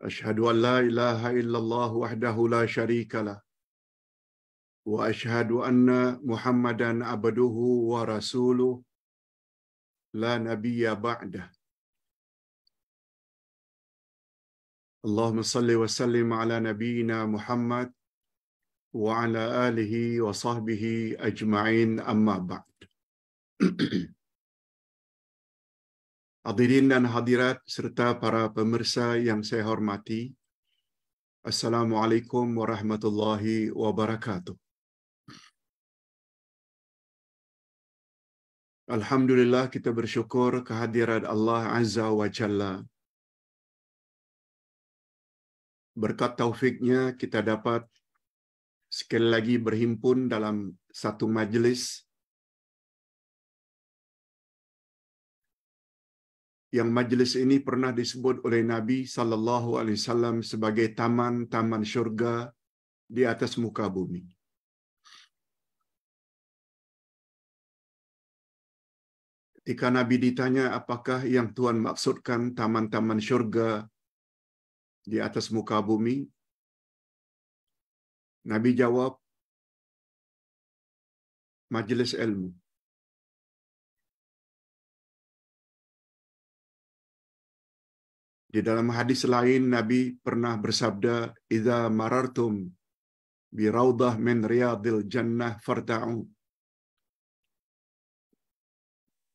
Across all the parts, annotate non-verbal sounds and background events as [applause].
Aşhadu walla illaha illallah wahdahu la sharikalah. Wa aşhadu an Muhammadan abduhu wa rasuluh la nabiya baghdah. Allahumma cill wa sallim ala nabiina Muhammad wa ala alihi wa sahibhi ajma'in amma baghd. [clears throat] Hadirin dan hadirat serta para pemirsa yang saya hormati, Assalamualaikum warahmatullahi wabarakatuh. Alhamdulillah kita bersyukur kehadiran Allah Azza wa Jalla. Berkat taufiknya kita dapat sekali lagi berhimpun dalam satu majelis yang majelis ini pernah disebut oleh Nabi sallallahu alaihi wasallam sebagai taman-taman syurga di atas muka bumi. Ketika Nabi ditanya apakah yang Tuhan maksudkan taman-taman syurga di atas muka bumi, Nabi jawab majelis ilmu. Di dalam hadis lain Nabi pernah bersabda, "Idza marartum bi raudah min riyadil jannah farta'u."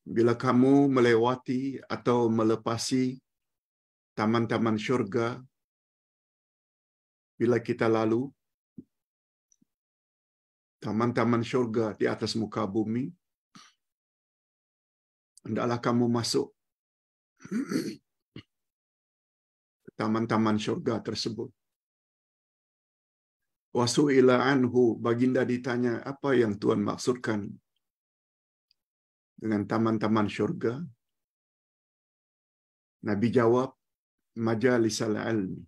Bila kamu melewati atau melepasi taman-taman syurga, bila kita lalu taman-taman syurga di atas muka bumi, hendaklah kamu masuk [clears throat] taman-taman surga tersebut. Wasu'ila anhu, baginda ditanya apa yang Tuhan maksudkan dengan taman-taman surga. Nabi jawab, majalis al-ilmi.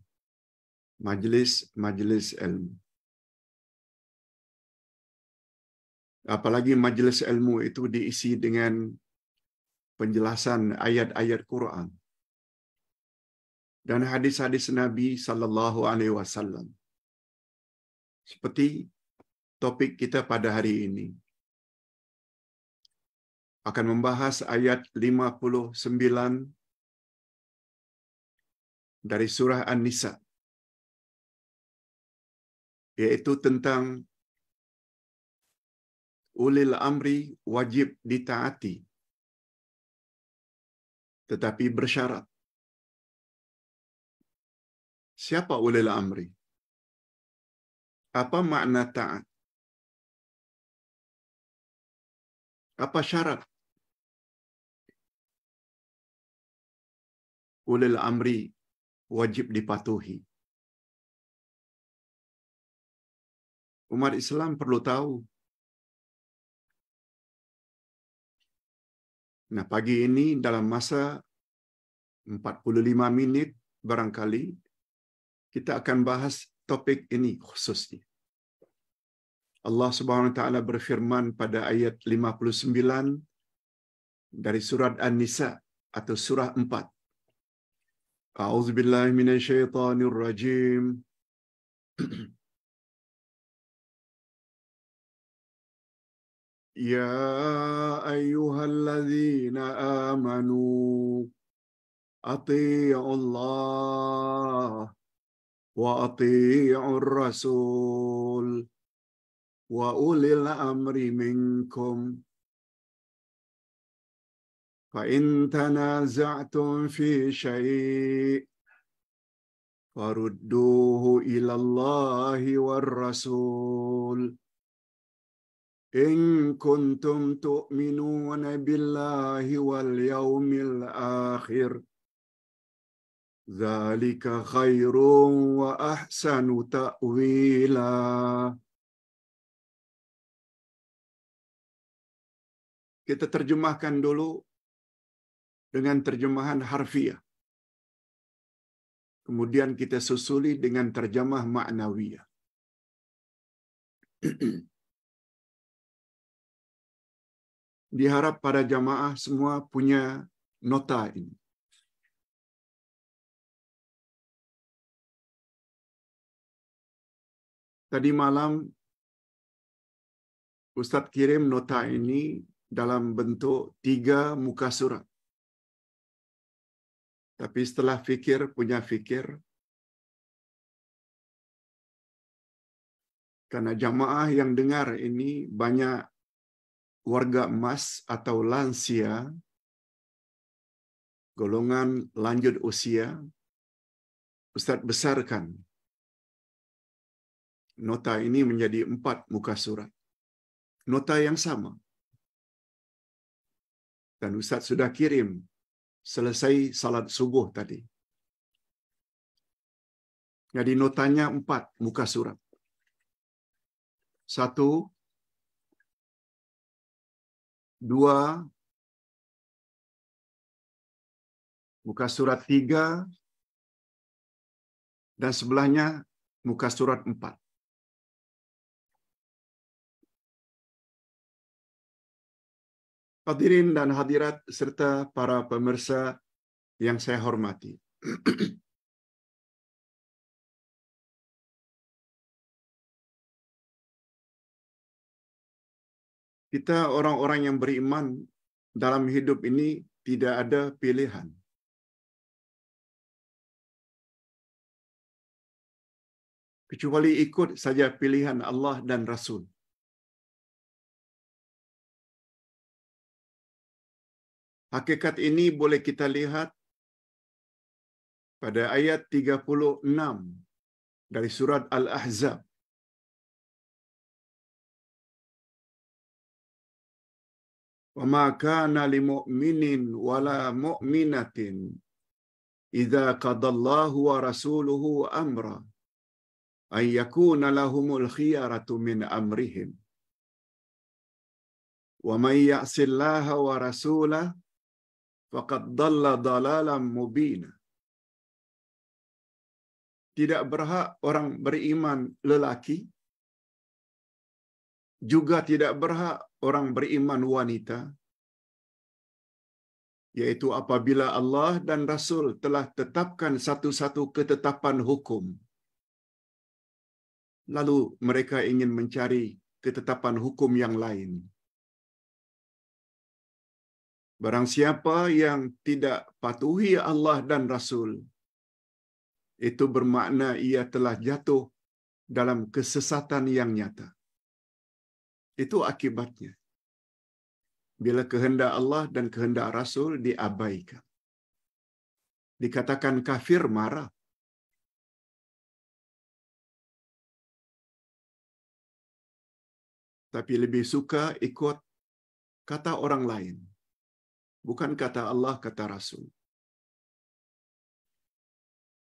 Majlis-majlis ilmu. Apalagi majlis ilmu itu diisi dengan penjelasan ayat-ayat Quran dan hadis-hadis Nabi Sallallahu Alaihi Wasallam. Seperti topik kita pada hari ini. Akan membahas ayat 59 dari surah An-Nisa. Yaitu tentang ulil amri wajib ditaati. Tetapi bersyarat Siapa ulil amri? Apa makna taat? Apa syarat? Ulil amri wajib dipatuhi. Umat Islam perlu tahu. Nah, pagi ini dalam masa 45 menit barangkali kita akan bahas topik ini khususnya. Allah Subhanahu wa taala berfirman pada ayat 59 dari surat An-Nisa atau surah 4. A'udzu billahi minasyaitonir rajim. يا أيها الذين آمنوا أطيعوا الله واطيعوا الرسول واولي الامر منكم فان تنازعتم في شيء فردوه الى الله والرسول ان كنتم تؤمنون بالله واليوم الاخر ذلك خير وأحسن تأويلا Kita terjemahkan dulu dengan terjemahan harfiah. Kemudian kita susuli dengan terjemah maknawiyah. Diharap para jamaah semua punya nota ini. Tadi malam Ustadz kirim nota ini dalam bentuk tiga muka surat. Tapi setelah fikir punya fikir, karena jamaah yang dengar ini banyak warga emas atau lansia, golongan lanjut usia, Ustadz besarkan nota ini menjadi empat muka surat. Nota yang sama. Dan Ustaz sudah kirim selesai salat subuh tadi. Jadi notanya empat muka surat. Satu, dua, muka surat tiga, dan sebelahnya muka surat empat. Hadirin dan hadirat serta para pemirsa yang saya hormati. [clears throat] Kita orang-orang yang beriman dalam hidup ini tidak ada pilihan. Kecuali ikut saja pilihan Allah dan Rasul. Hakikat ini boleh kita lihat pada ayat 36 dari surat Al-Ahzab. وما كان لمؤمن ولا مؤمنة إذا قضى الله ورسوله أمرا أن يكون لهم الخيارة من أمرهم ومن يعص الله ورسوله Fakat dalla dalalam mubina. Tidak berhak orang beriman lelaki juga tidak berhak orang beriman wanita yaitu apabila Allah dan Rasul telah tetapkan satu-satu ketetapan hukum lalu mereka ingin mencari ketetapan hukum yang lain Barang siapa yang tidak patuhi Allah dan Rasul, itu bermakna ia telah jatuh dalam kesesatan yang nyata. Itu akibatnya. Bila kehendak Allah dan kehendak Rasul diabaikan. Dikatakan kafir marah. Tapi lebih suka ikut kata orang lain bukan kata Allah, kata Rasul.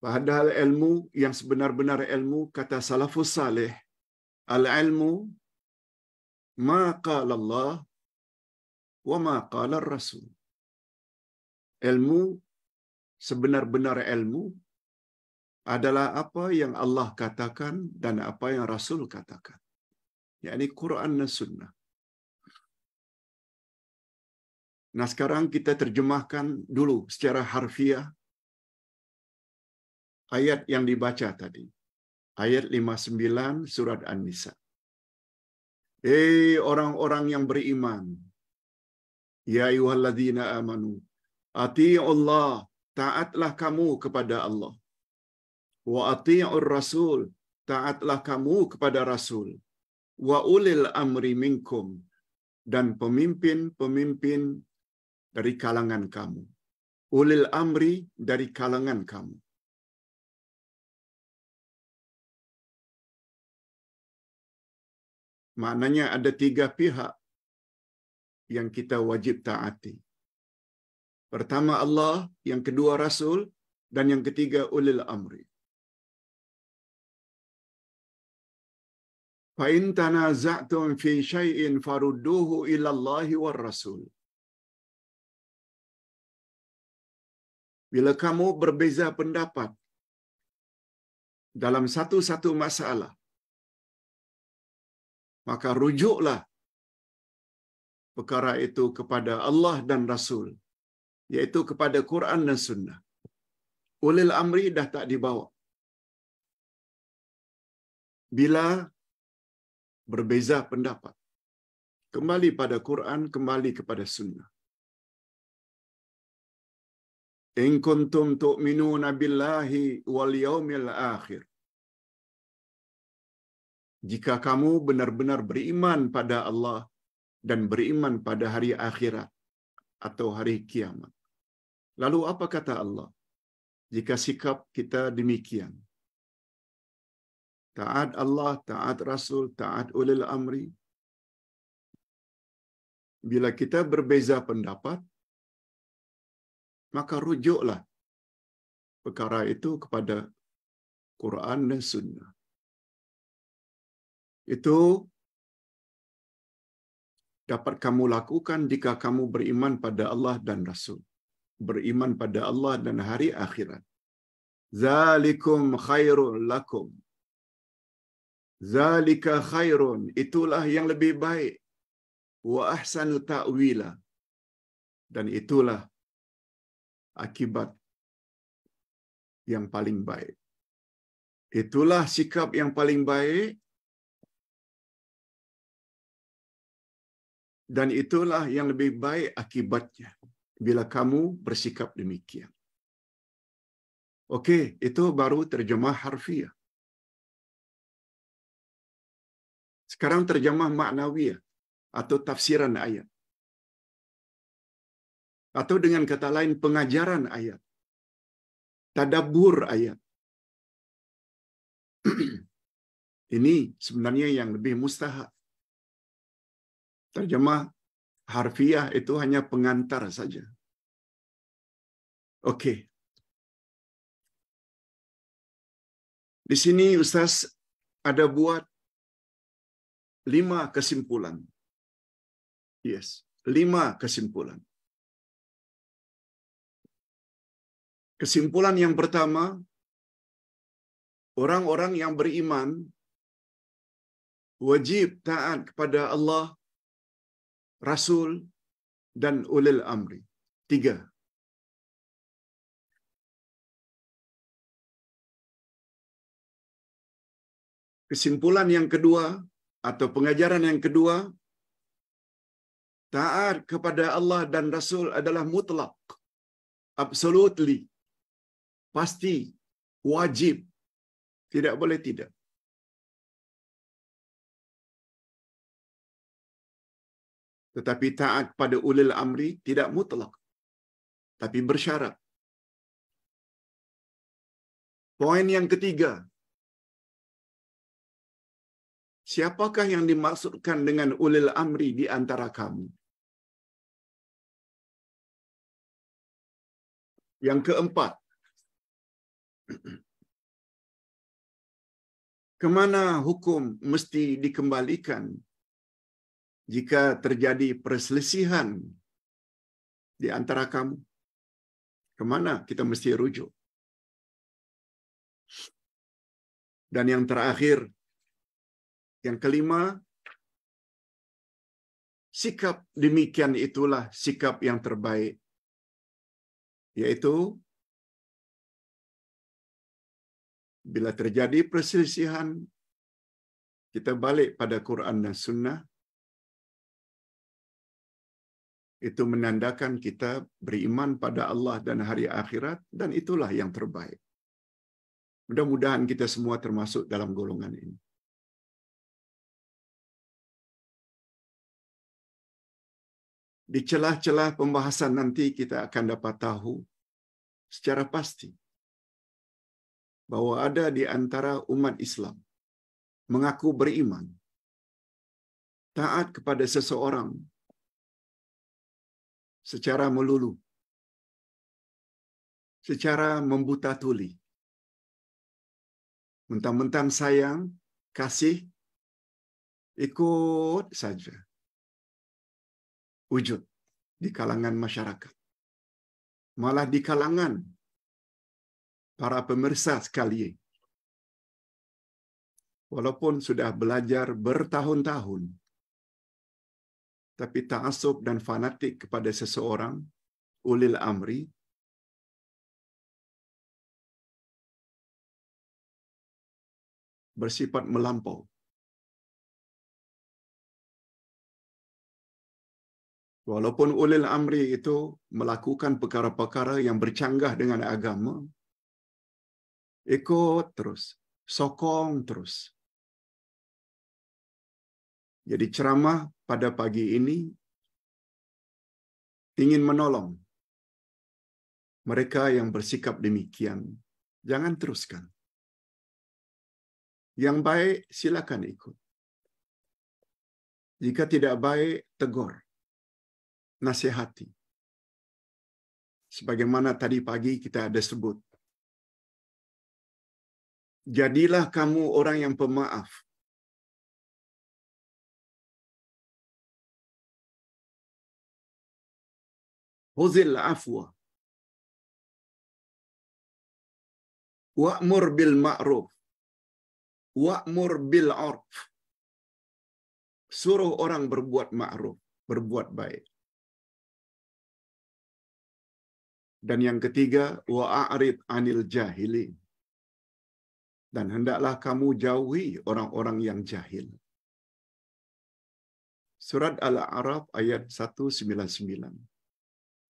Padahal ilmu yang sebenar-benar ilmu, kata Salafus Saleh, al-ilmu ma qala Allah wa ma qala Rasul. Ilmu, sebenar-benar ilmu, adalah apa yang Allah katakan dan apa yang Rasul katakan. Yang Quran dan Sunnah. Nah sekarang kita terjemahkan dulu secara harfiah ayat yang dibaca tadi. Ayat 59 surat An-Nisa. Hei orang-orang yang beriman. Ya ayuhalladzina amanu. Allah, taatlah kamu kepada Allah. Wa ati'ur rasul, taatlah kamu kepada rasul. Wa ulil amri minkum dan pemimpin-pemimpin dari kalangan kamu. Ulil amri dari kalangan kamu. Maknanya ada tiga pihak yang kita wajib taati. Pertama Allah, yang kedua Rasul, dan yang ketiga ulil amri. Fa in tanaza'tum fi syai'in farudduhu ila Allah Rasul. bila kamu berbeza pendapat dalam satu-satu masalah, maka rujuklah perkara itu kepada Allah dan Rasul, iaitu kepada Quran dan Sunnah. Ulil Amri dah tak dibawa. Bila berbeza pendapat, kembali pada Quran, kembali kepada Sunnah. In kuntum tu'minuna billahi wal yaumil akhir. Jika kamu benar-benar beriman pada Allah dan beriman pada hari akhirat atau hari kiamat. Lalu apa kata Allah? Jika sikap kita demikian. Taat Allah, taat Rasul, taat ulil amri. Bila kita berbeza pendapat, maka rujuklah perkara itu kepada Quran dan Sunnah. Itu dapat kamu lakukan jika kamu beriman pada Allah dan Rasul. Beriman pada Allah dan hari akhirat. Zalikum khairun lakum. Zalika khairun. Itulah yang lebih baik. Wa ahsanu ta'wila. Dan itulah akibat yang paling baik. Itulah sikap yang paling baik dan itulah yang lebih baik akibatnya bila kamu bersikap demikian. oke itu baru terjemah harfiah. Sekarang terjemah maknawiah atau tafsiran ayat. Atau dengan kata lain pengajaran ayat. Tadabur ayat. [clears throat] Ini sebenarnya yang lebih mustahak. Terjemah harfiah itu hanya pengantar saja. Oke. Okay. Di sini Ustaz ada buat lima kesimpulan. Yes, lima kesimpulan. Kesimpulan yang pertama, orang-orang yang beriman wajib taat kepada Allah, Rasul, dan ulil amri. Tiga. Kesimpulan yang kedua atau pengajaran yang kedua, taat kepada Allah dan Rasul adalah mutlak. Absolutely pasti, wajib, tidak boleh tidak. Tetapi taat pada ulil amri tidak mutlak, tapi bersyarat. Poin yang ketiga, siapakah yang dimaksudkan dengan ulil amri di antara kamu? Yang keempat, Kemana hukum mesti dikembalikan jika terjadi perselisihan di antara kamu? Kemana kita mesti rujuk? Dan yang terakhir, yang kelima, sikap demikian itulah sikap yang terbaik, yaitu Bila terjadi perselisihan, kita balik pada Quran dan Sunnah, itu menandakan kita beriman pada Allah dan hari akhirat, dan itulah yang terbaik. Mudah-mudahan kita semua termasuk dalam golongan ini. Di celah-celah pembahasan nanti kita akan dapat tahu secara pasti bahwa ada di antara umat Islam mengaku beriman, taat kepada seseorang secara melulu, secara membuta tuli. Mentang-mentang sayang, kasih, ikut saja. Wujud di kalangan masyarakat. Malah di kalangan para pemirsa sekalian. Walaupun sudah belajar bertahun-tahun, tapi ta'asub dan fanatik kepada seseorang, ulil amri, bersifat melampau. Walaupun ulil amri itu melakukan perkara-perkara yang bercanggah dengan agama, ikut terus, sokong terus. Jadi ceramah pada pagi ini ingin menolong mereka yang bersikap demikian. Jangan teruskan. Yang baik silakan ikut. Jika tidak baik, tegur. Nasihati. Sebagaimana tadi pagi kita ada sebut, Jadilah kamu orang yang pemaaf. Huzil afwa. Wa'mur bil ma'ruf. Wa'mur bil arf. Suruh orang berbuat ma'ruf, berbuat baik. Dan yang ketiga, wa'arid anil jahilin. Dan hendaklah kamu jauhi orang-orang yang jahil. Surat Al-A'raf ayat 199.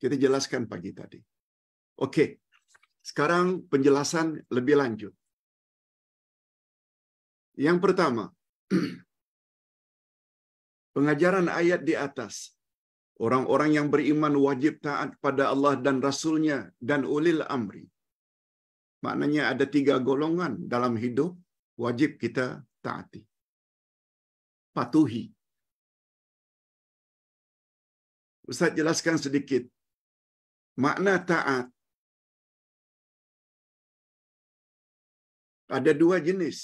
Kita jelaskan pagi tadi. Oke, sekarang penjelasan lebih lanjut. Yang pertama, [clears throat] pengajaran ayat di atas. Orang-orang yang beriman wajib taat pada Allah dan Rasulnya dan ulil amri. Maknanya ada tiga golongan dalam hidup wajib kita taati. Patuhi. Ustaz jelaskan sedikit. Makna taat ada dua jenis.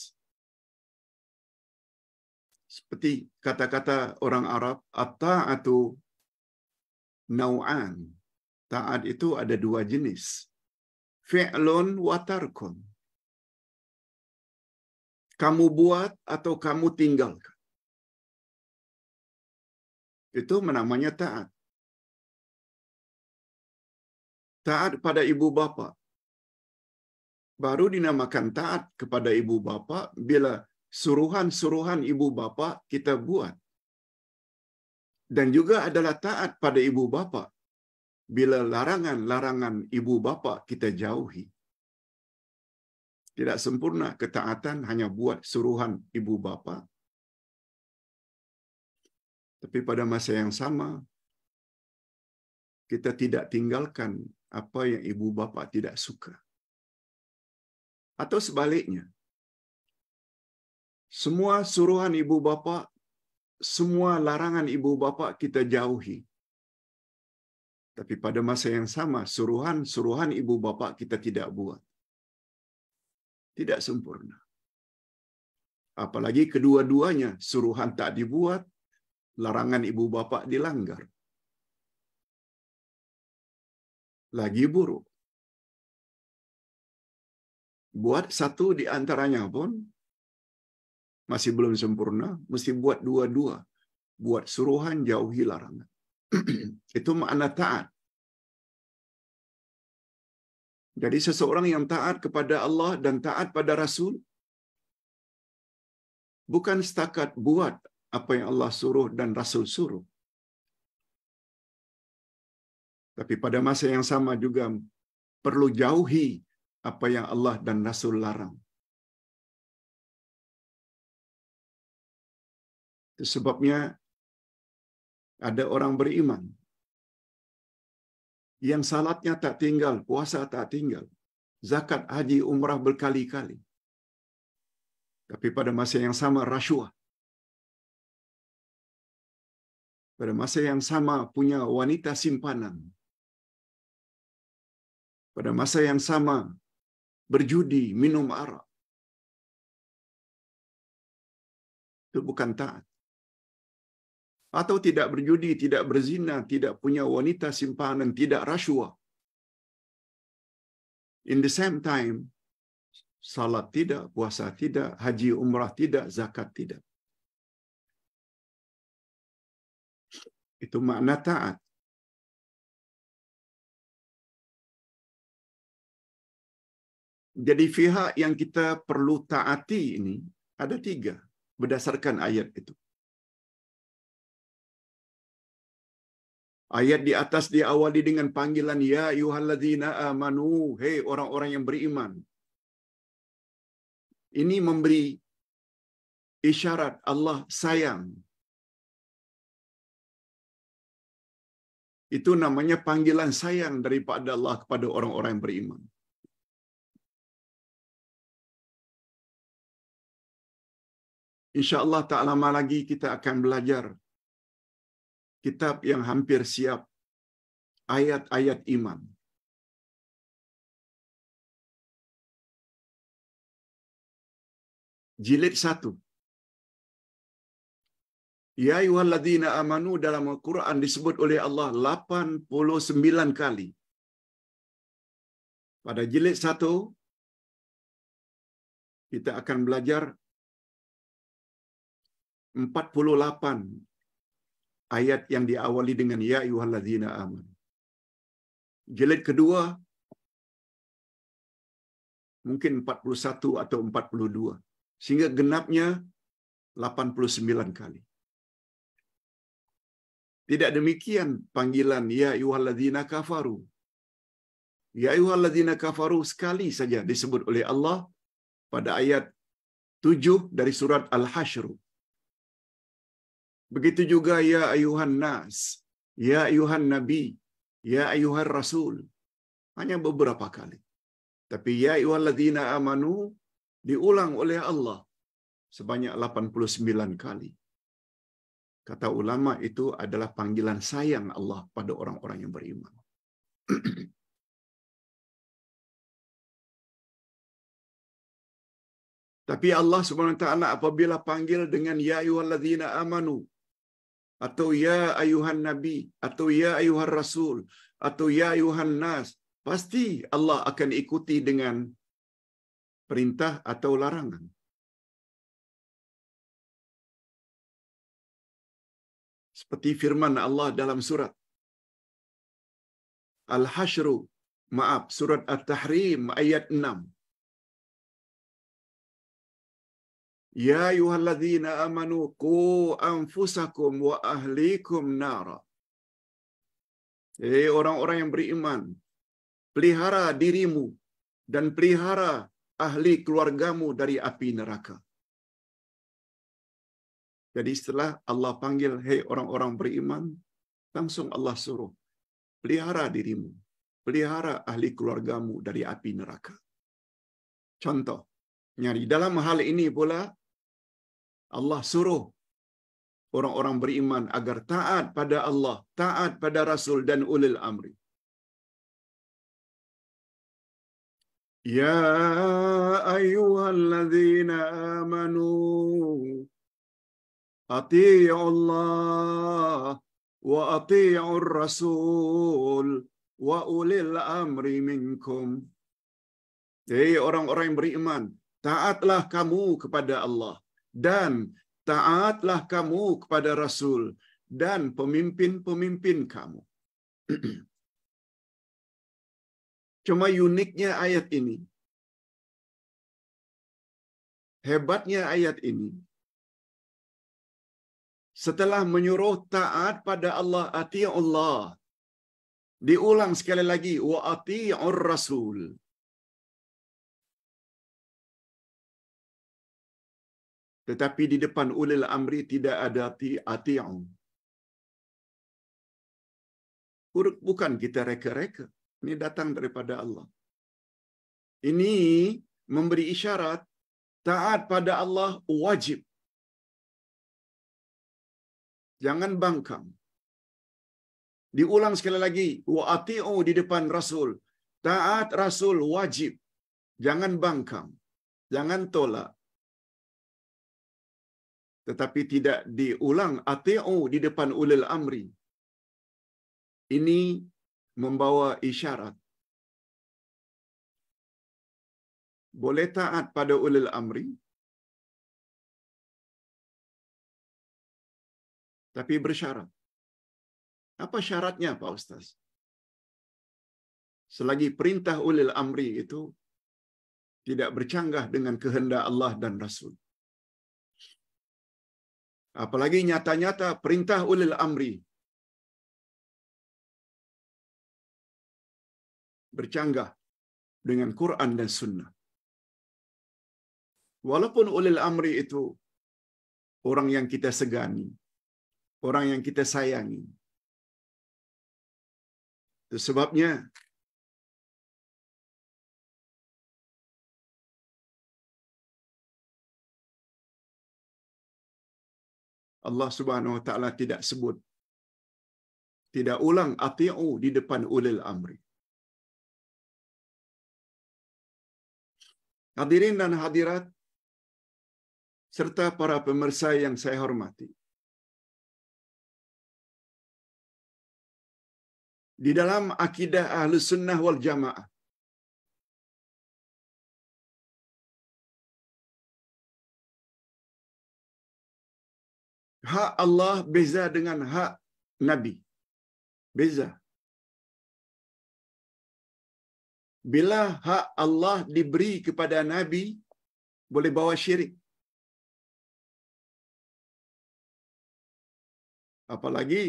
Seperti kata-kata orang Arab, at-ta'atu nau'an. Taat itu ada dua jenis fi'lun wa tarkun. Kamu buat atau kamu tinggalkan. Itu namanya taat. Taat pada ibu bapa. Baru dinamakan taat kepada ibu bapa bila suruhan-suruhan ibu bapa kita buat. Dan juga adalah taat pada ibu bapak bila larangan-larangan ibu bapa kita jauhi. Tidak sempurna ketaatan hanya buat suruhan ibu bapa. Tapi pada masa yang sama, kita tidak tinggalkan apa yang ibu bapa tidak suka. Atau sebaliknya, semua suruhan ibu bapa, semua larangan ibu bapa kita jauhi. Tapi pada masa yang sama, suruhan-suruhan ibu bapak kita tidak buat. Tidak sempurna. Apalagi kedua-duanya, suruhan tak dibuat, larangan ibu bapak dilanggar. Lagi buruk. Buat satu di antaranya pun masih belum sempurna, mesti buat dua-dua. Buat suruhan, jauhi larangan. [clears throat] itu makna taat. Jadi seseorang yang taat kepada Allah dan taat pada Rasul bukan setakat buat apa yang Allah suruh dan Rasul suruh. Tapi pada masa yang sama juga perlu jauhi apa yang Allah dan Rasul larang. Itu sebabnya ada orang beriman yang salatnya tak tinggal, puasa tak tinggal, zakat, haji, umrah berkali-kali. Tapi pada masa yang sama rasuah. Pada masa yang sama punya wanita simpanan. Pada masa yang sama berjudi, minum arak. Itu bukan taat atau tidak berjudi, tidak berzina, tidak punya wanita simpanan, tidak rasuah. In the same time, salat tidak, puasa tidak, haji umrah tidak, zakat tidak. Itu makna taat. Jadi pihak yang kita perlu taati ini ada tiga berdasarkan ayat itu. Ayat di atas diawali dengan panggilan ya yuhalladzina amanu, hei orang-orang yang beriman. Ini memberi isyarat Allah sayang. Itu namanya panggilan sayang daripada Allah kepada orang-orang yang beriman. Insya Allah tak lama lagi kita akan belajar kitab yang hampir siap ayat-ayat iman. Jilid satu. Ya ayyuhalladzina amanu dalam Al-Quran disebut oleh Allah 89 kali. Pada jilid satu, kita akan belajar 48 ayat yang diawali dengan ya ayyuhallazina amanu. Jilid kedua mungkin 41 atau 42 sehingga genapnya 89 kali. Tidak demikian panggilan ya ayyuhallazina kafaru. Ya ayyuhallazina kafaru sekali saja disebut oleh Allah pada ayat 7 dari surat Al-Hasyr. Begitu juga ya ayuhan nas, ya ayuhan nabi, ya ayuhan rasul. Hanya beberapa kali. Tapi ya ladina amanu diulang oleh Allah sebanyak 89 kali. Kata ulama itu adalah panggilan sayang Allah pada orang-orang yang beriman. [clears throat] Tapi Allah Subhanahu wa taala apabila panggil dengan ya ayyuhalladzina amanu atau ya ayuhan nabi atau ya ayuhan rasul atau ya ayuhan nas pasti Allah akan ikuti dengan perintah atau larangan seperti firman Allah dalam surat Al-Hashru maaf surat At-Tahrim ayat 6 Ya ayuhalladzina amanu ku anfusakum wa ahlikum nara. Jadi orang-orang yang beriman, pelihara dirimu dan pelihara ahli keluargamu dari api neraka. Jadi setelah Allah panggil, hei orang-orang beriman, langsung Allah suruh, pelihara dirimu, pelihara ahli keluargamu dari api neraka. Contoh, nyari dalam hal ini pula, Allah suruh orang-orang beriman agar taat pada Allah, taat pada Rasul dan ulil amri. Ya ayyuhalladzina amanu atii'u Allah wa atii'u Rasul wa ulil amri minkum. Hei orang-orang yang beriman, taatlah kamu kepada Allah dan taatlah kamu kepada Rasul dan pemimpin-pemimpin kamu. [clears throat] Cuma uniknya ayat ini, hebatnya ayat ini, setelah menyuruh taat pada Allah, ati Allah, diulang sekali lagi, wa ati'ur rasul tetapi di depan ulil amri tidak ada ati'u. Bukan kita reka-reka. Ini datang daripada Allah. Ini memberi isyarat taat pada Allah wajib. Jangan bangkang. Diulang sekali lagi. Wa'ati'u di depan Rasul. Taat Rasul wajib. Jangan bangkang. Jangan tolak tetapi tidak diulang ati'u di depan ulil amri ini membawa isyarat boleh taat pada ulil amri tapi bersyarat apa syaratnya pak ustaz selagi perintah ulil amri itu tidak bercanggah dengan kehendak Allah dan Rasul apalagi nyata-nyata perintah ulil amri bercanggah dengan Quran dan sunnah walaupun ulil amri itu orang yang kita segani orang yang kita sayangi itu sebabnya Allah Subhanahu wa taala tidak sebut tidak ulang ati'u di depan ulil amri. Hadirin dan hadirat serta para pemirsa yang saya hormati. Di dalam akidah Ahlus Sunnah wal Jamaah hak Allah beza dengan hak Nabi. Beza. Bila hak Allah diberi kepada Nabi, boleh bawa syirik. Apalagi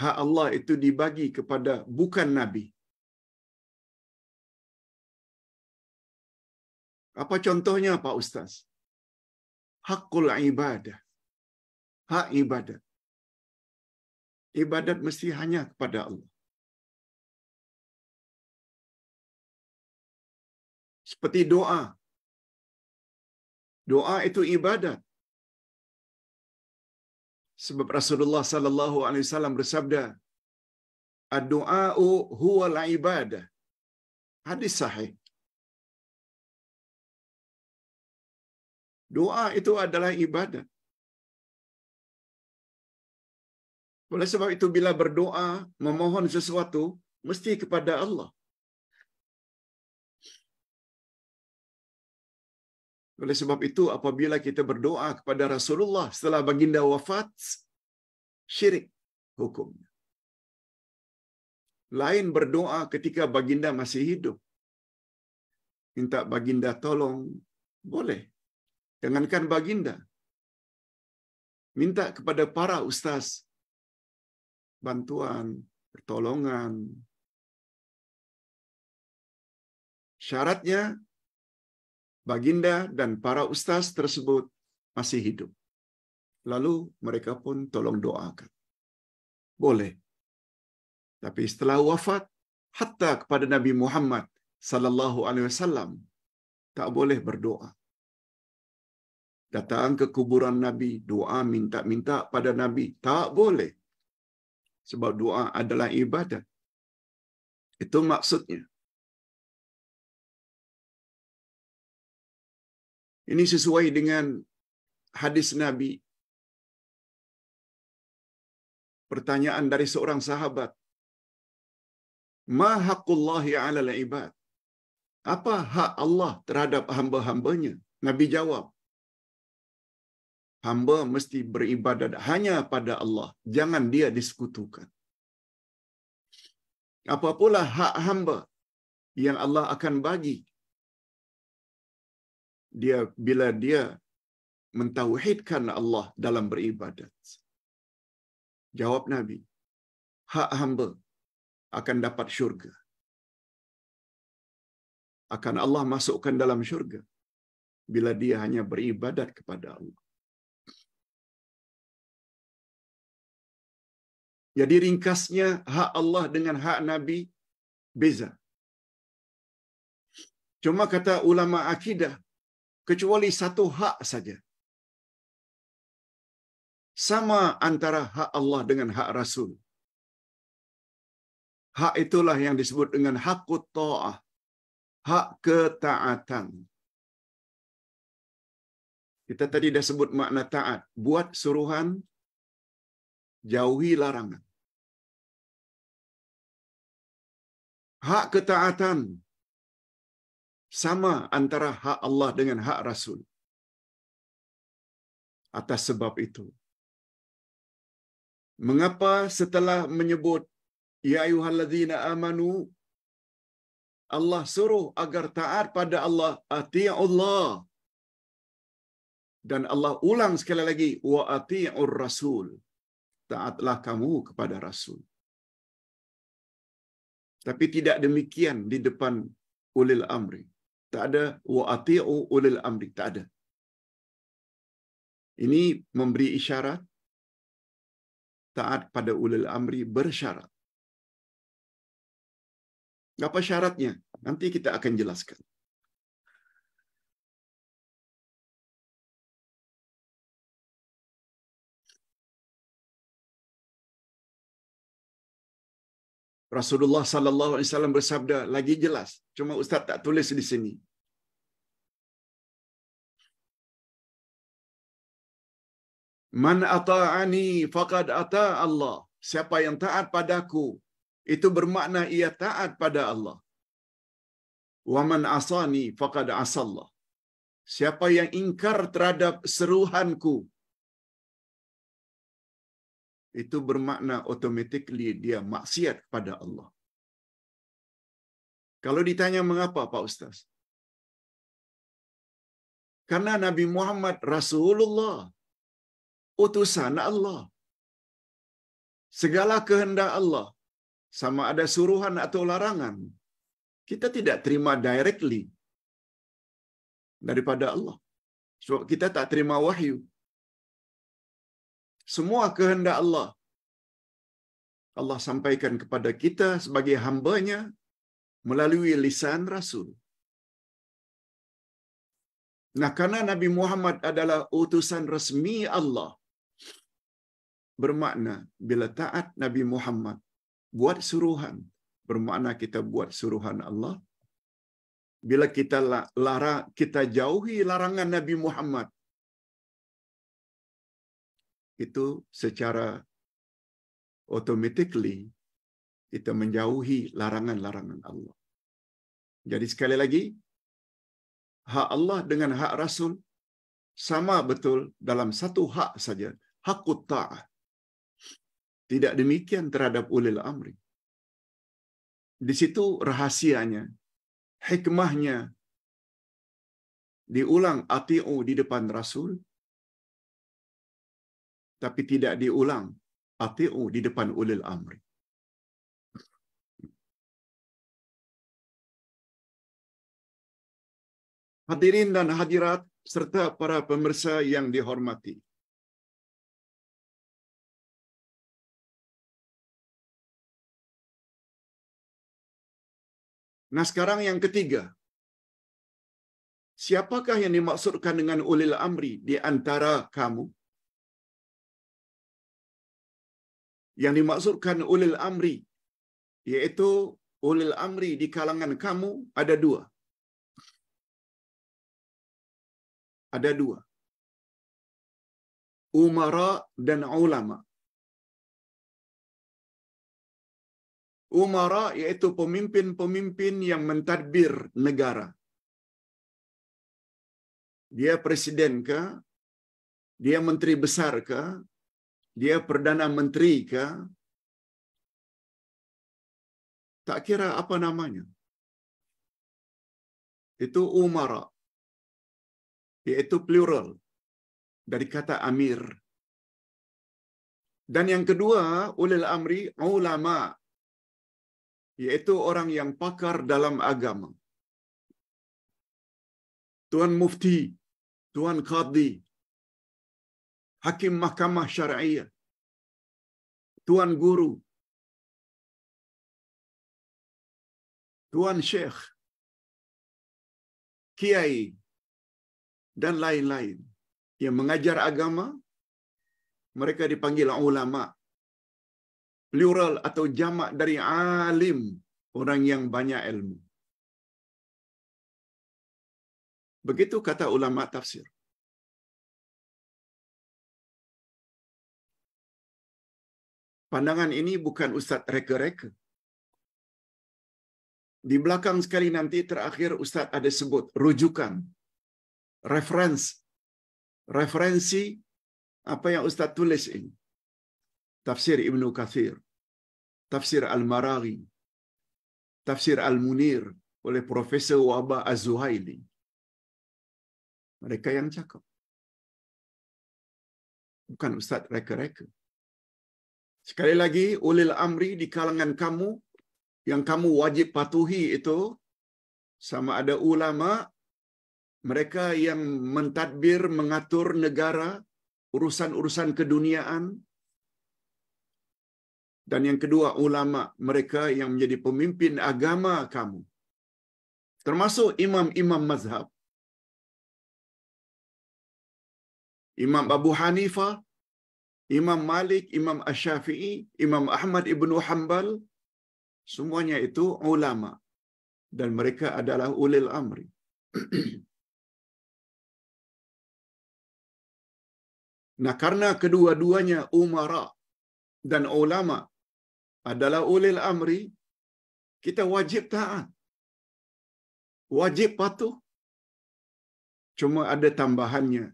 hak Allah itu dibagi kepada bukan Nabi. Apa contohnya Pak Ustaz? hakul ibadah. Hak ibadat. Ibadat mesti hanya kepada Allah. Seperti doa. Doa itu ibadat. Sebab Rasulullah sallallahu alaihi wasallam bersabda, "Ad-du'a huwa ibadah Hadis sahih. Doa itu adalah ibadah. Oleh sebab itu bila berdoa, memohon sesuatu, mesti kepada Allah. Oleh sebab itu apabila kita berdoa kepada Rasulullah setelah baginda wafat, syirik hukumnya. Lain berdoa ketika baginda masih hidup. Minta baginda tolong, boleh. Jangankan baginda. Minta kepada para ustaz bantuan, pertolongan. Syaratnya baginda dan para ustaz tersebut masih hidup. Lalu mereka pun tolong doakan. Boleh. Tapi setelah wafat, hatta kepada Nabi Muhammad sallallahu alaihi wasallam tak boleh berdoa datang ke kuburan Nabi, doa minta-minta pada Nabi. Tak boleh. Sebab doa adalah ibadah. Itu maksudnya. Ini sesuai dengan hadis Nabi. Pertanyaan dari seorang sahabat. Ma haqqullahi ala ibad? Apa hak Allah terhadap hamba-hambanya? Nabi jawab, hamba mesti beribadat hanya pada Allah. Jangan dia disekutukan. Apapula hak hamba yang Allah akan bagi. Dia bila dia mentauhidkan Allah dalam beribadat. Jawab Nabi, hak hamba akan dapat syurga. Akan Allah masukkan dalam syurga bila dia hanya beribadat kepada Allah. Jadi ringkasnya hak Allah dengan hak Nabi beza. Cuma kata ulama akidah, kecuali satu hak saja. Sama antara hak Allah dengan hak Rasul. Hak itulah yang disebut dengan hak ta'ah. Hak ketaatan. Kita tadi dah sebut makna taat. Buat suruhan, jauhi larangan. hak ketaatan sama antara hak Allah dengan hak Rasul. Atas sebab itu, mengapa setelah menyebut Ya ayuhalladzina amanu Allah suruh agar taat pada Allah Allah dan Allah ulang sekali lagi wa atiiur rasul taatlah kamu kepada rasul tapi tidak demikian di depan ulil amri tak ada wa atiu ulil amri tak ada ini memberi isyarat taat pada ulil amri bersyarat apa syaratnya nanti kita akan jelaskan Rasulullah sallallahu alaihi wasallam bersabda lagi jelas. Cuma ustaz tak tulis di sini. Man ata'ani faqad ata' Allah. Siapa yang taat padaku itu bermakna ia taat pada Allah. Wa man asani faqad asallah. Siapa yang ingkar terhadap seruhanku, itu bermakna otomatis dia maksiat kepada Allah. Kalau ditanya mengapa Pak Ustaz? Karena Nabi Muhammad Rasulullah, utusan Allah. Segala kehendak Allah, sama ada suruhan atau larangan, kita tidak terima directly daripada Allah. Sebab kita tak terima wahyu semua kehendak Allah. Allah sampaikan kepada kita sebagai hambanya melalui lisan Rasul. Nah, karena Nabi Muhammad adalah utusan resmi Allah, bermakna bila taat Nabi Muhammad buat suruhan, bermakna kita buat suruhan Allah. Bila kita lara, kita jauhi larangan Nabi Muhammad, itu secara automatically kita menjauhi larangan-larangan Allah. Jadi sekali lagi, hak Allah dengan hak Rasul sama betul dalam satu hak saja, Hak ta'ah. Tidak demikian terhadap ulil amri. Di situ rahasianya, hikmahnya diulang ati'u di depan Rasul, tapi tidak diulang atiu di depan ulil amri hadirin dan hadirat serta para pemirsa yang dihormati Nah sekarang yang ketiga. Siapakah yang dimaksudkan dengan ulil amri di antara kamu? Yang dimaksudkan ulil amri, yaitu ulil amri di kalangan kamu ada dua. Ada dua. Umara dan ulama. Umara yaitu pemimpin-pemimpin yang mentadbir negara. Dia presiden ke Dia menteri besar ke dia perdana menteri ke tak kira apa namanya itu umara yaitu plural dari kata amir dan yang kedua ulil amri ulama yaitu orang yang pakar dalam agama tuan mufti tuan khadi hakim mahkamah syariah, tuan guru, tuan syekh, kiai, dan lain-lain yang mengajar agama, mereka dipanggil ulama. Plural atau jamak dari alim, orang yang banyak ilmu. Begitu kata ulama tafsir. Pandangan ini bukan Ustadz reka-reka. Di belakang sekali nanti terakhir Ustadz ada sebut rujukan, reference, referensi apa yang Ustadz tulis ini. Tafsir Ibnu Kathir, Tafsir Al-Maraghi, Tafsir Al-Munir oleh Profesor Waba Az-Zuhaili. Mereka yang cakap. Bukan Ustaz reka-reka. Sekali lagi, ulil amri di kalangan kamu yang kamu wajib patuhi itu sama ada ulama mereka yang mentadbir mengatur negara urusan-urusan keduniaan dan yang kedua ulama mereka yang menjadi pemimpin agama kamu termasuk imam-imam mazhab Imam Abu Hanifah Imam Malik, Imam Ash-Shafi'i, Imam Ahmad ibnu Hanbal, semuanya itu ulama dan mereka adalah ulil amri. [clears throat] nah, karena kedua-duanya umara dan ulama adalah ulil amri, kita wajib taat. Wajib patuh. Cuma ada tambahannya,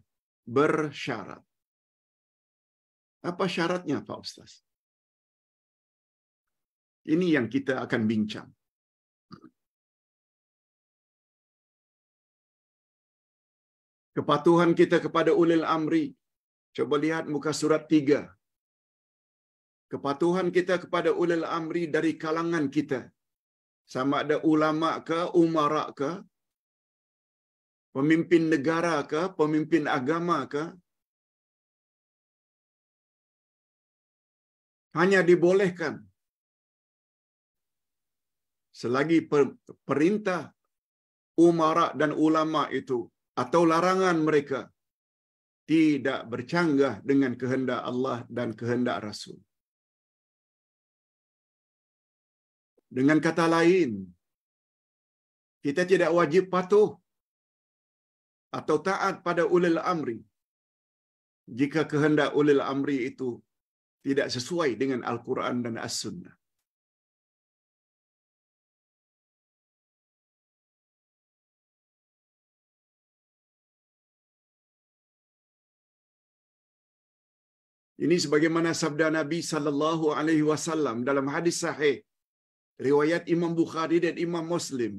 bersyarat. Apa syaratnya, Pak Ustaz? Ini yang kita akan bincang. Kepatuhan kita kepada Ulil Amri. Coba lihat muka surat tiga. Kepatuhan kita kepada Ulil Amri dari kalangan kita. Sama ada ulama ke, umarak ke, pemimpin negara ke, pemimpin agama ke, hanya dibolehkan selagi perintah umara dan ulama itu atau larangan mereka tidak bercanggah dengan kehendak Allah dan kehendak Rasul. Dengan kata lain, kita tidak wajib patuh atau taat pada ulil amri jika kehendak ulil amri itu tidak sesuai dengan Al-Quran dan As-Sunnah. Ini sebagaimana sabda Nabi sallallahu alaihi wasallam dalam hadis sahih riwayat Imam Bukhari dan Imam Muslim.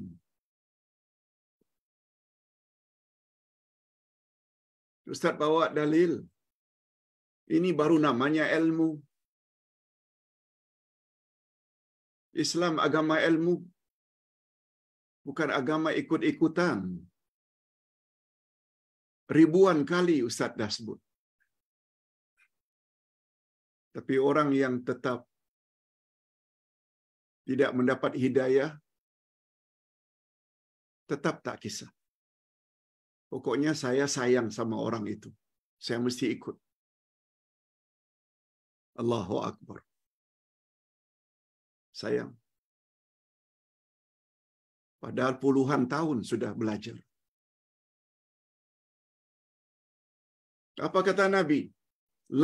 Ustaz bawa dalil ini baru namanya ilmu. Islam agama ilmu. Bukan agama ikut-ikutan. Ribuan kali Ustaz dah Tapi orang yang tetap tidak mendapat hidayah, tetap tak kisah. Pokoknya saya sayang sama orang itu. Saya mesti ikut. Allahu Akbar. Sayang. Padahal puluhan tahun sudah belajar. Apa kata Nabi?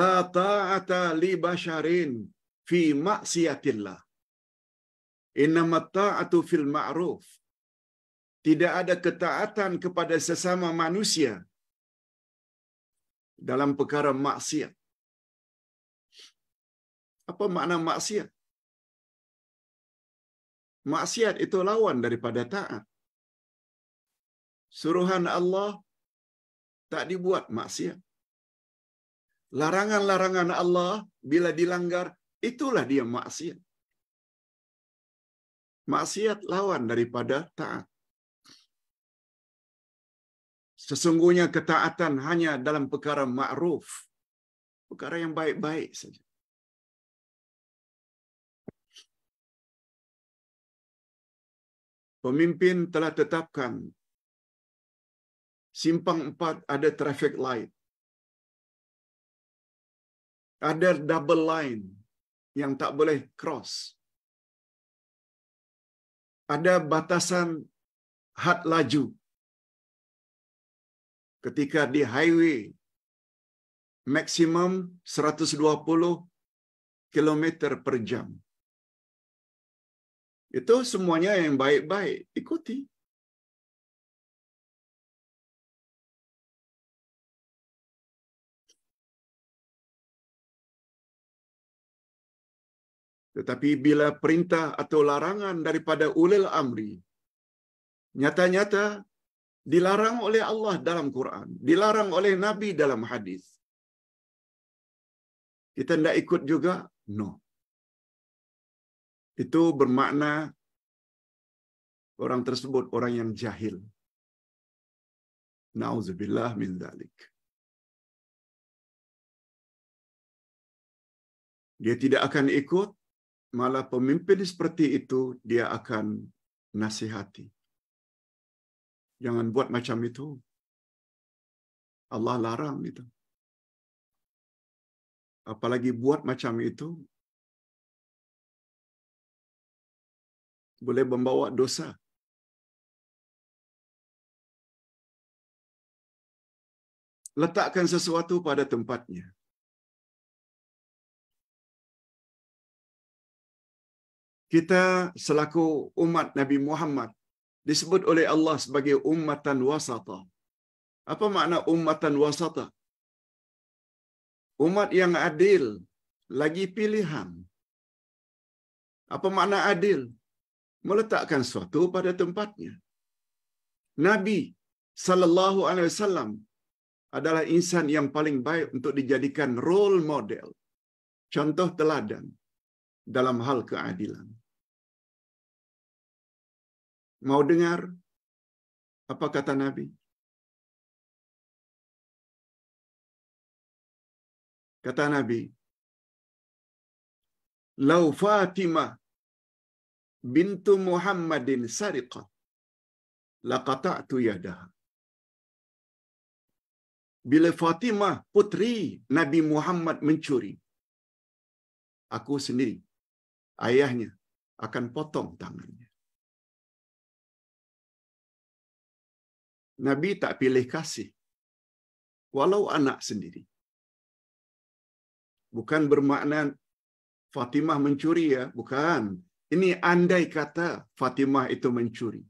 La ta'ata li basharin fi maksiatillah. Innama ta'atu fil ma'ruf. Tidak ada ketaatan kepada sesama manusia dalam perkara maksiat. Apa makna maksiat? Maksiat itu lawan daripada taat. Suruhan Allah tak dibuat maksiat. Larangan-larangan Allah bila dilanggar, itulah dia maksiat. Maksiat lawan daripada taat. Sesungguhnya ketaatan hanya dalam perkara ma'ruf. Perkara yang baik-baik saja. Pemimpin telah tetapkan simpang empat ada traffic light. Ada double line yang tak boleh cross. Ada batasan had laju. Ketika di highway maksimum 120 km per jam. Itu semuanya yang baik-baik, ikuti. Tetapi bila perintah atau larangan daripada ulil amri nyata-nyata dilarang oleh Allah dalam Quran, dilarang oleh Nabi dalam hadis. Kita tidak ikut juga? No itu bermakna orang tersebut orang yang jahil. Nauzubillah min dalik. Dia tidak akan ikut, malah pemimpin seperti itu dia akan nasihati. Jangan buat macam itu. Allah larang itu. Apalagi buat macam itu, boleh membawa dosa. Letakkan sesuatu pada tempatnya. Kita selaku umat Nabi Muhammad disebut oleh Allah sebagai ummatan wasata. Apa makna ummatan wasata? Umat yang adil lagi pilihan. Apa makna adil? meletakkan sesuatu pada tempatnya. Nabi sallallahu alaihi wasallam adalah insan yang paling baik untuk dijadikan role model, contoh teladan dalam hal keadilan. Mau dengar apa kata Nabi? Kata Nabi, "Lau Fatimah bintu Muhammadin sariqah laqata'tu yadaha. Bila Fatimah putri Nabi Muhammad mencuri, aku sendiri, ayahnya, akan potong tangannya. Nabi tak pilih kasih, walau anak sendiri. Bukan bermakna Fatimah mencuri ya, bukan. Ini andai kata Fatimah itu mencuri.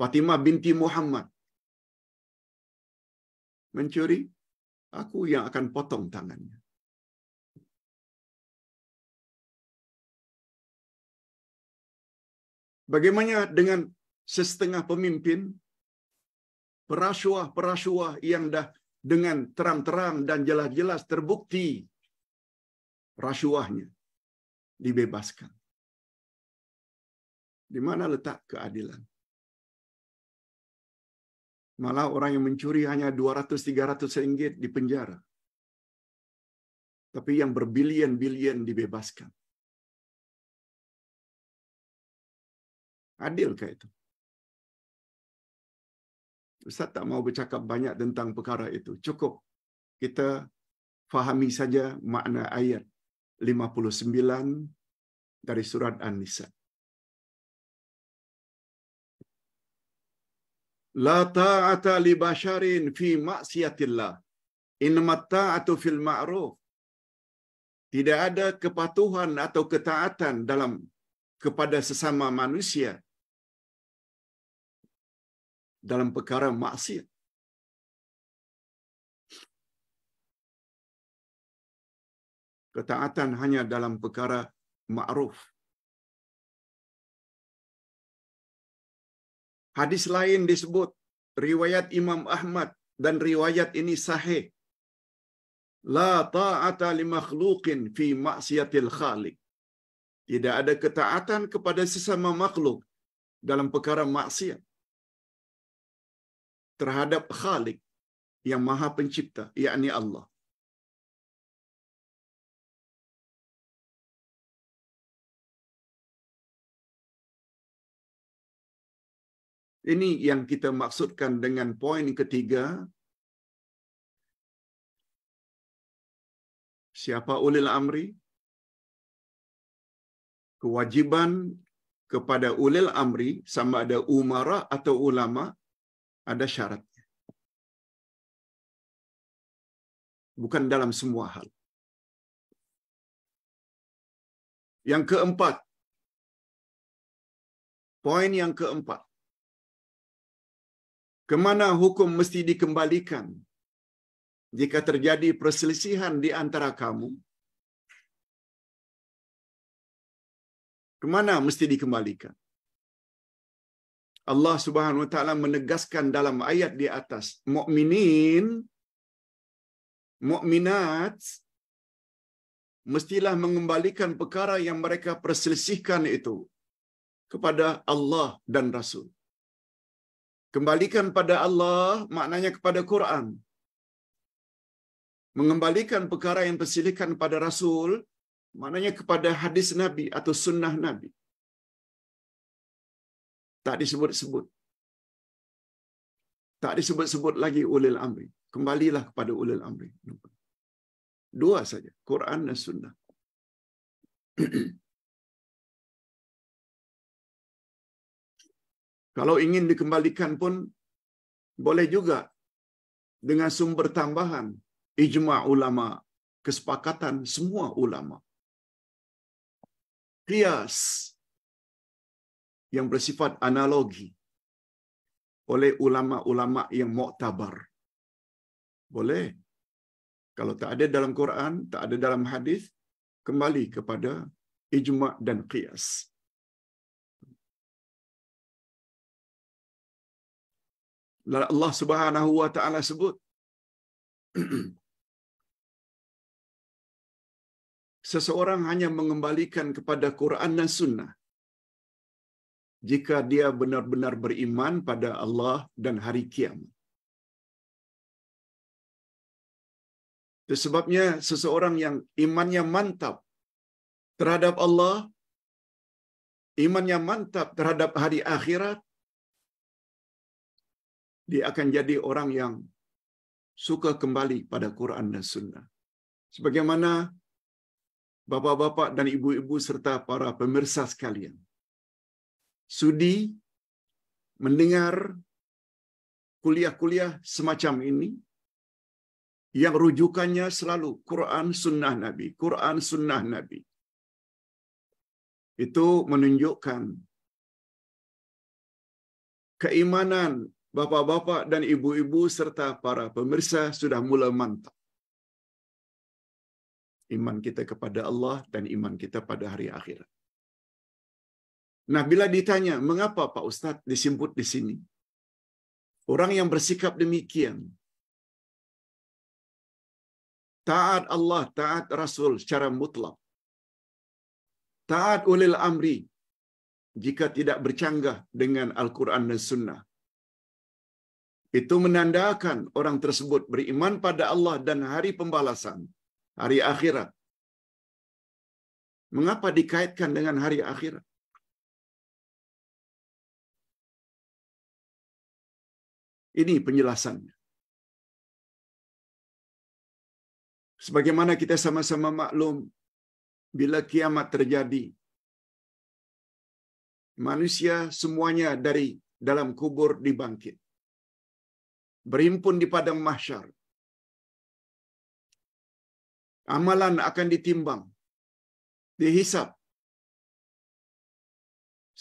Fatimah binti Muhammad. Mencuri, aku yang akan potong tangannya. Bagaimana dengan sesetengah pemimpin perasuah-perasuah yang dah dengan terang-terang dan jelas-jelas terbukti rasuahnya dibebaskan. Di mana letak keadilan? Malah orang yang mencuri hanya 200-300 ringgit di penjara. Tapi yang berbilion-bilion dibebaskan. Adil Adilkah itu? Ustaz tak mau bercakap banyak tentang perkara itu. Cukup kita fahami saja makna ayat 59 dari surat An-Nisa. La ta'ata li basharin fi maksiatillah. Innamat ta'atu fil ma'ruf. Tidak ada kepatuhan atau ketaatan dalam kepada sesama manusia dalam perkara maksiat. Ketaatan hanya dalam perkara ma'ruf. Hadis lain disebut riwayat Imam Ahmad dan riwayat ini sahih. La ta'ata li makhluqin fi maksiatil khaliq. Tidak ada ketaatan kepada sesama makhluk dalam perkara maksiat terhadap khalik yang maha pencipta, yakni Allah. Ini yang kita maksudkan dengan poin ketiga. Siapa ulil amri? Kewajiban kepada ulil amri sama ada umara atau ulama ada syaratnya. Bukan dalam semua hal. Yang keempat, poin yang keempat, Kemana hukum mesti dikembalikan jika terjadi perselisihan di antara kamu? Kemana mesti dikembalikan? Allah Subhanahu wa taala menegaskan dalam ayat di atas, mukminin mukminat mestilah mengembalikan perkara yang mereka perselisihkan itu kepada Allah dan Rasul. Kembalikan pada Allah maknanya kepada Quran. Mengembalikan perkara yang tersilihkan pada Rasul maknanya kepada hadis Nabi atau sunnah Nabi. Tak disebut-sebut. Tak disebut-sebut lagi ulil amri. Kembalilah kepada ulil amri. Dua saja, Quran dan sunnah. [clears throat] Kalau ingin dikembalikan pun boleh juga dengan sumber tambahan ijma ulama kesepakatan semua ulama. Kias yang bersifat analogi oleh ulama-ulama yang muktabar. Boleh. Kalau tak ada dalam Quran, tak ada dalam hadis, kembali kepada ijma' dan kias. Allah Subhanahu wa taala sebut [clears throat] seseorang hanya mengembalikan kepada Quran dan Sunnah jika dia benar-benar beriman pada Allah dan hari kiamat. Itu sebabnya seseorang yang imannya mantap terhadap Allah, imannya mantap terhadap hari akhirat, dia akan jadi orang yang suka kembali pada Quran dan Sunnah. Sebagaimana bapak-bapak dan ibu-ibu serta para pemirsa sekalian, sudi mendengar kuliah-kuliah semacam ini yang rujukannya selalu Quran Sunnah Nabi, Quran Sunnah Nabi. Itu menunjukkan keimanan bapak-bapak dan ibu-ibu serta para pemirsa sudah mulai mantap. Iman kita kepada Allah dan iman kita pada hari akhirat. Nah, bila ditanya, mengapa Pak Ustadz disimput di sini? Orang yang bersikap demikian, taat Allah, taat Rasul secara mutlak, taat ulil amri, jika tidak bercanggah dengan Al-Quran dan Sunnah, itu menandakan orang tersebut beriman pada Allah dan hari pembalasan, hari akhirat. Mengapa dikaitkan dengan hari akhirat? Ini penjelasannya. Sebagaimana kita sama-sama maklum, bila kiamat terjadi, manusia semuanya dari dalam kubur dibangkit. Berimpun di padang mahsyar. Amalan akan ditimbang, dihisap.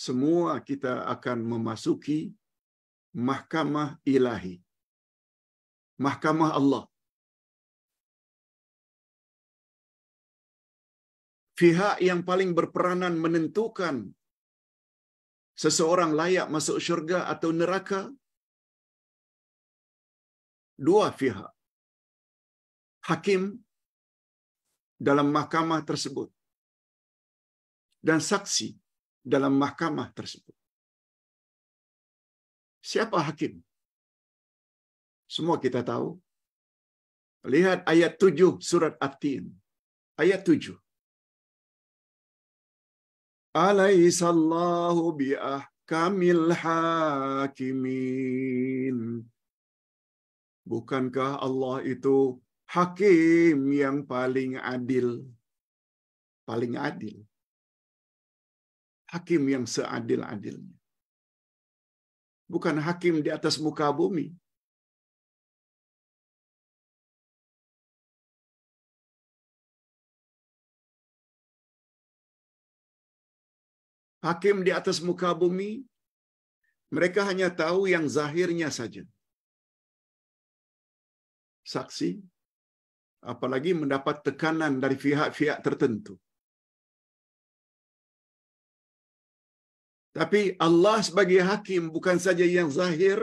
Semua kita akan memasuki mahkamah ilahi. Mahkamah Allah. Pihak yang paling berperanan menentukan seseorang layak masuk syurga atau neraka dua pihak. Hakim dalam mahkamah tersebut dan saksi dalam mahkamah tersebut. Siapa hakim? Semua kita tahu. Lihat ayat 7 surat At-Tin. Ayat 7. Alaihissallahu bi'ahkamil hakimin. Bukankah Allah itu hakim yang paling adil? Paling adil. Hakim yang seadil-adilnya. Bukan hakim di atas muka bumi. Hakim di atas muka bumi, mereka hanya tahu yang zahirnya saja saksi, apalagi mendapat tekanan dari pihak-pihak tertentu. Tapi Allah sebagai hakim bukan saja yang zahir,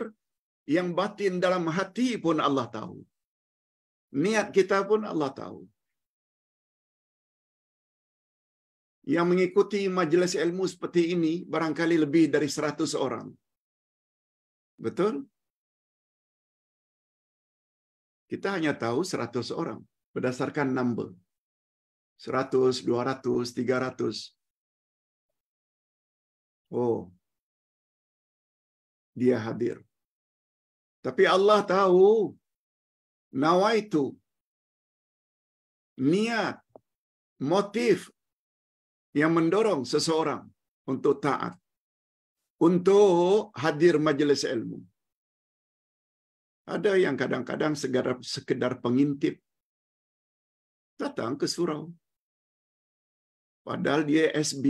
yang batin dalam hati pun Allah tahu. Niat kita pun Allah tahu. Yang mengikuti majelis ilmu seperti ini barangkali lebih dari 100 orang. Betul? Kita hanya tahu 100 orang berdasarkan number. 100, 200, 300. Oh, dia hadir. Tapi Allah tahu nawa itu niat motif yang mendorong seseorang untuk taat, untuk hadir majelis ilmu. Ada yang kadang-kadang sekedar pengintip datang ke surau. Padahal dia SB.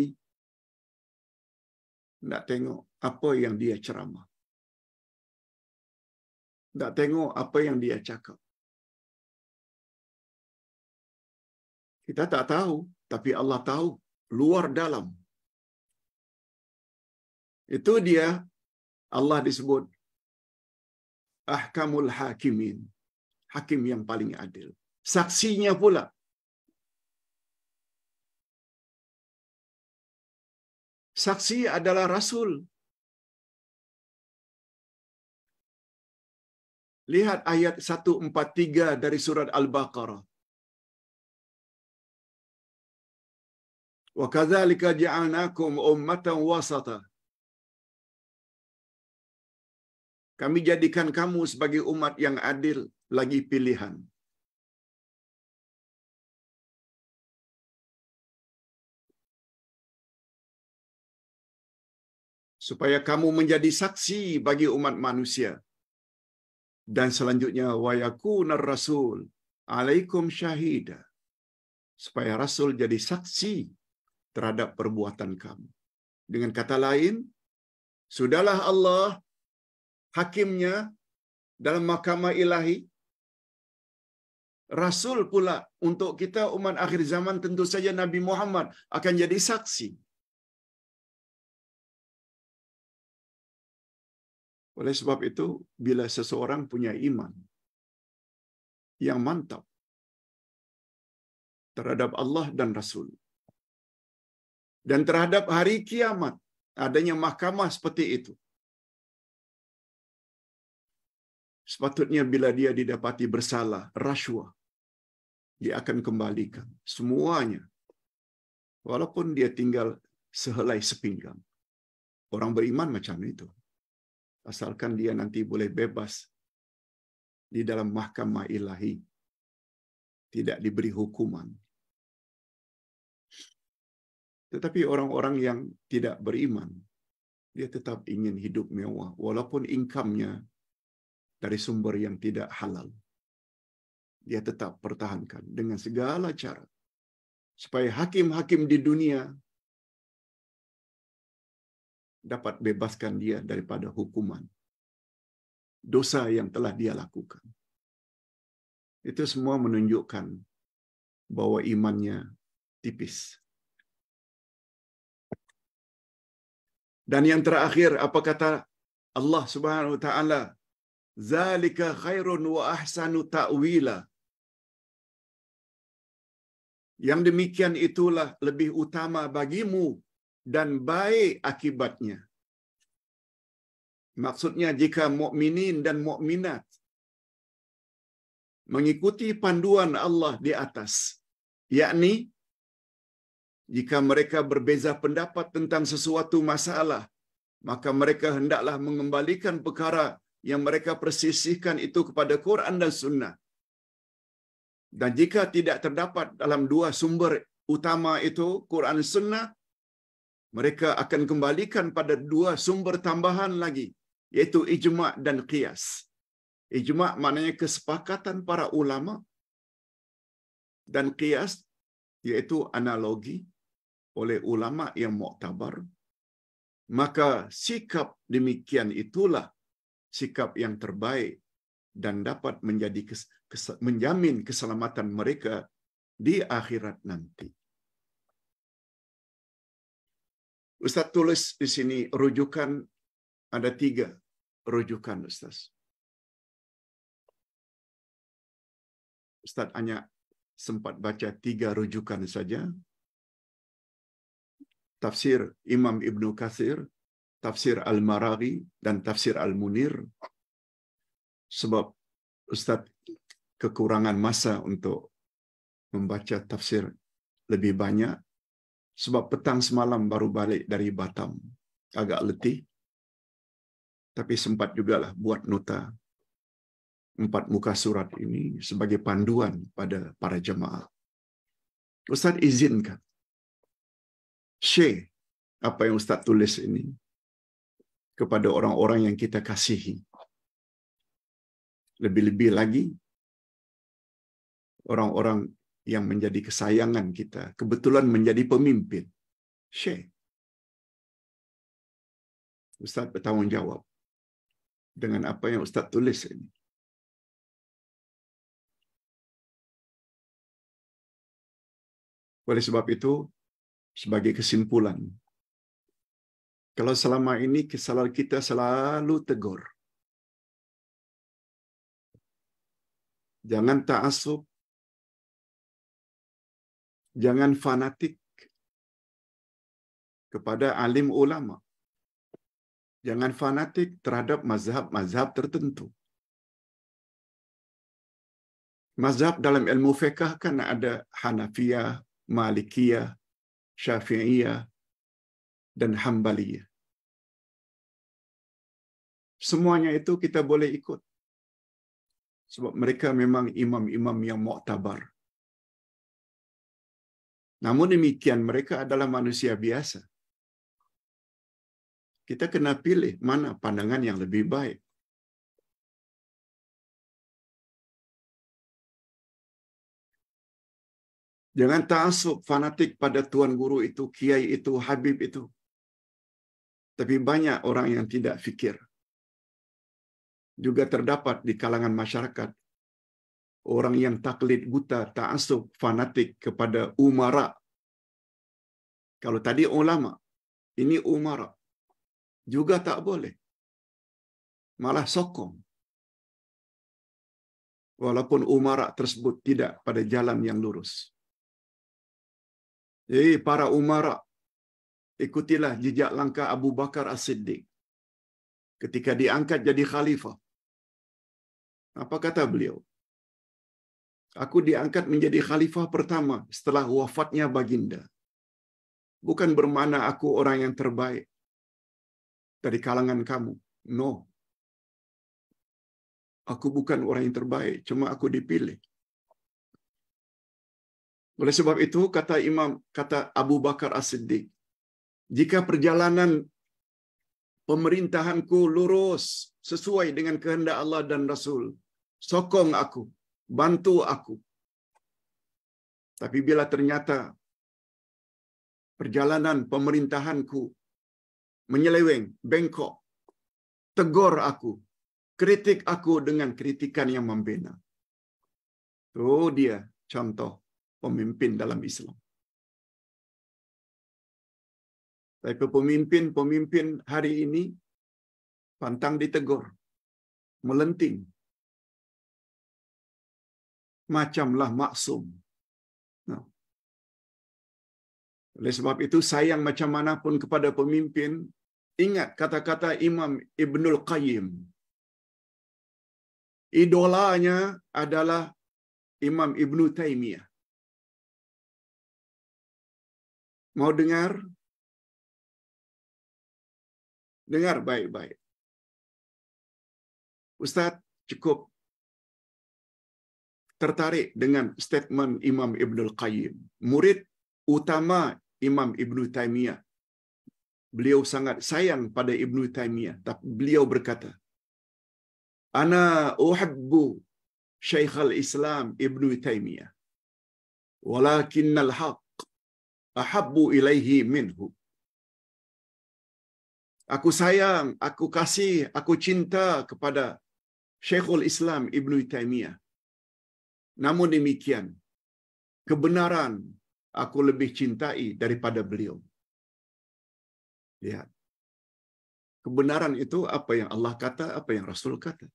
Tidak tengok apa yang dia ceramah. Tidak tengok apa yang dia cakap. Kita tak tahu, tapi Allah tahu luar dalam. Itu dia Allah disebut ahkamul hakimin. Hakim yang paling adil. Saksinya pula Saksi adalah rasul. Lihat ayat 143 dari surat Al-Baqarah. Wa kadzalika ja'alnakum ummatan wasata. Kami jadikan kamu sebagai umat yang adil lagi pilihan. Supaya kamu menjadi saksi bagi umat manusia. Dan selanjutnya, wayakunar rasul alaikum syahida. Supaya Rasul jadi saksi terhadap perbuatan kamu. Dengan kata lain, sudahlah Allah hakimnya dalam mahkamah ilahi. Rasul pula untuk kita umat akhir zaman tentu saja Nabi Muhammad akan jadi saksi. Oleh sebab itu, bila seseorang punya iman yang mantap terhadap Allah dan Rasul, dan terhadap hari kiamat, adanya mahkamah seperti itu, Sepatutnya bila dia didapati bersalah, rasuah, dia akan kembalikan semuanya. Walaupun dia tinggal sehelai sepinggang. Orang beriman macam itu. Asalkan dia nanti boleh bebas di dalam mahkamah ilahi. Tidak diberi hukuman. Tetapi orang-orang yang tidak beriman, dia tetap ingin hidup mewah walaupun income-nya dari sumber yang tidak halal. Dia tetap pertahankan dengan segala cara supaya hakim-hakim di dunia dapat bebaskan dia daripada hukuman dosa yang telah dia lakukan. Itu semua menunjukkan bahwa imannya tipis. Dan yang terakhir apa kata Allah Subhanahu wa taala Zalika khairun wa ahsanu ta'wila. Yang demikian itulah lebih utama bagimu dan baik akibatnya. Maksudnya jika mukminin dan mukminat mengikuti panduan Allah di atas, yakni jika mereka berbeza pendapat tentang sesuatu masalah, maka mereka hendaklah mengembalikan perkara yang mereka persisihkan itu kepada Quran dan Sunnah. Dan jika tidak terdapat dalam dua sumber utama itu, Quran dan Sunnah, mereka akan kembalikan pada dua sumber tambahan lagi, yaitu ijma' dan qiyas. Ijma' maknanya kesepakatan para ulama dan qiyas yaitu analogi oleh ulama yang muktabar. Maka sikap demikian itulah sikap yang terbaik dan dapat menjadi kes, kes, menjamin keselamatan mereka di akhirat nanti. Ustaz tulis di sini rujukan ada tiga rujukan Ustaz. Ustaz hanya sempat baca tiga rujukan saja. Tafsir Imam Ibnu Katsir tafsir Al-Maraghi dan tafsir Al-Munir. Sebab Ustadz kekurangan masa untuk membaca tafsir lebih banyak. Sebab petang semalam baru balik dari Batam. Agak letih. Tapi sempat jugalah buat nota empat muka surat ini sebagai panduan pada para jemaah. Ustaz izinkan Syekh apa yang Ustaz tulis ini kepada orang-orang yang kita kasihi. Lebih-lebih lagi, orang-orang yang menjadi kesayangan kita, kebetulan menjadi pemimpin. Syekh. Ustaz jawab dengan apa yang Ustaz tulis ini. Oleh sebab itu, sebagai kesimpulan, kalau selama ini kesalahan kita selalu tegur. Jangan ta'asub. Jangan fanatik kepada alim ulama. Jangan fanatik terhadap mazhab-mazhab tertentu. Mazhab dalam ilmu fiqh kan ada Hanafiyah, Malikiyah, Syafi'iyah, dan Hambaliyah. Semuanya itu kita boleh ikut. Sebab mereka memang imam-imam yang muktabar. Namun demikian mereka adalah manusia biasa. Kita kena pilih mana pandangan yang lebih baik. Jangan taasub fanatik pada tuan guru itu, kiai itu, habib itu. Tapi banyak orang yang tidak fikir. Juga terdapat di kalangan masyarakat orang yang taklid buta, ta'asub, fanatik kepada umara. Kalau tadi ulama, ini umara. Juga tak boleh. Malah sokong. Walaupun umara tersebut tidak pada jalan yang lurus. Jadi para umara Ikutilah jejak langkah Abu Bakar As-Siddiq. Ketika diangkat jadi khalifah. Apa kata beliau? Aku diangkat menjadi khalifah pertama setelah wafatnya baginda. Bukan bermana aku orang yang terbaik dari kalangan kamu. No. Aku bukan orang yang terbaik, cuma aku dipilih. Oleh sebab itu kata Imam kata Abu Bakar As-Siddiq, jika perjalanan pemerintahanku lurus sesuai dengan kehendak Allah dan Rasul, sokong aku, bantu aku. Tapi bila ternyata perjalanan pemerintahanku menyeleweng, bengkok, tegur aku, kritik aku dengan kritikan yang membina. Itu dia contoh pemimpin dalam Islam. Tapi pemimpin-pemimpin hari ini pantang ditegur, melenting. Macamlah maksum. Nah. Oleh sebab itu sayang macam manapun kepada pemimpin, ingat kata-kata Imam Ibnul Qayyim. Idolanya adalah Imam Ibnu Taimiyah. Mau dengar Dengar baik-baik. Ustaz cukup tertarik dengan statement Imam Ibnul Qayyim. Murid utama Imam Ibnu Taimiyah. Beliau sangat sayang pada Ibnu Taimiyah, tapi beliau berkata, "Ana uhibbu Syekh al-Islam Ibnu Taimiyah. Walakinnal haqq ahabbu ilaihi minhu." Aku sayang, aku kasih, aku cinta kepada Syekhul Islam Ibn Taimiyah. Namun demikian, kebenaran aku lebih cintai daripada beliau. Lihat. Kebenaran itu apa yang Allah kata, apa yang Rasul kata.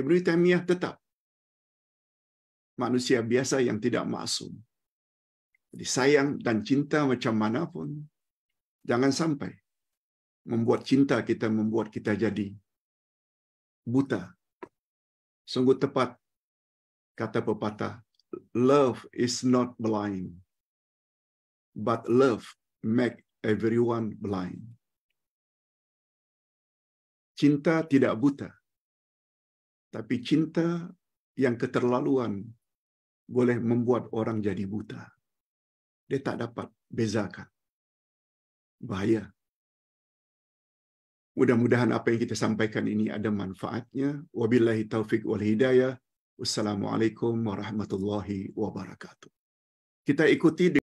Ibn Taimiyah tetap manusia biasa yang tidak maksum. Jadi sayang dan cinta macam mana pun, jangan sampai membuat cinta kita membuat kita jadi buta. Sungguh tepat kata pepatah, love is not blind, but love make everyone blind. Cinta tidak buta, tapi cinta yang keterlaluan boleh membuat orang jadi buta. Dia tak dapat bezakan. Bahaya. Mudah-mudahan apa yang kita sampaikan ini ada manfaatnya. Wabillahi taufik wal hidayah. Wassalamualaikum warahmatullahi wabarakatuh. Kita ikuti